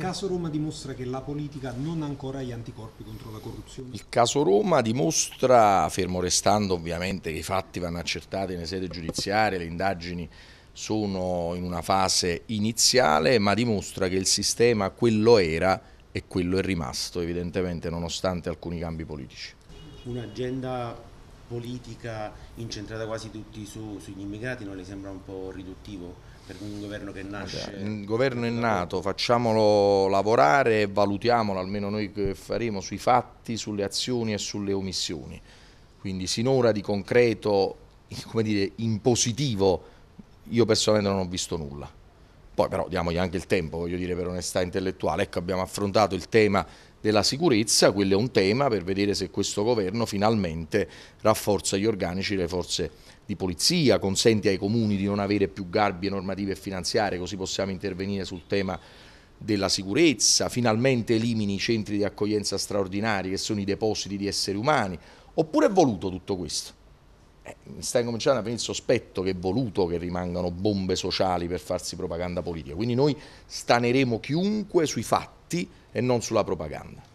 caso Roma dimostra che la politica non ha ancora gli anticorpi contro la corruzione? Il caso Roma dimostra, fermo restando ovviamente che i fatti vanno accertati nelle sede giudiziarie, le indagini sono in una fase iniziale, ma dimostra che il sistema quello era e quello è rimasto, evidentemente nonostante alcuni cambi politici. Un'agenda politica incentrata quasi tutti su, sugli immigrati non le sembra un po' riduttivo per un governo che nasce? Il governo è nato, facciamolo lavorare e valutiamolo, almeno noi che faremo, sui fatti, sulle azioni e sulle omissioni. Quindi sinora di concreto, come dire, in positivo, io personalmente non ho visto nulla. Poi però diamogli anche il tempo, voglio dire, per onestà intellettuale. Ecco, abbiamo affrontato il tema della sicurezza, quello è un tema per vedere se questo governo finalmente rafforza gli organici delle forze di polizia, consente ai comuni di non avere più gabbie normative e finanziarie, così possiamo intervenire sul tema della sicurezza, finalmente elimini i centri di accoglienza straordinari che sono i depositi di esseri umani, oppure è voluto tutto questo? Eh, mi sta incominciando a venire il sospetto che è voluto che rimangano bombe sociali per farsi propaganda politica. Quindi noi staneremo chiunque sui fatti e non sulla propaganda.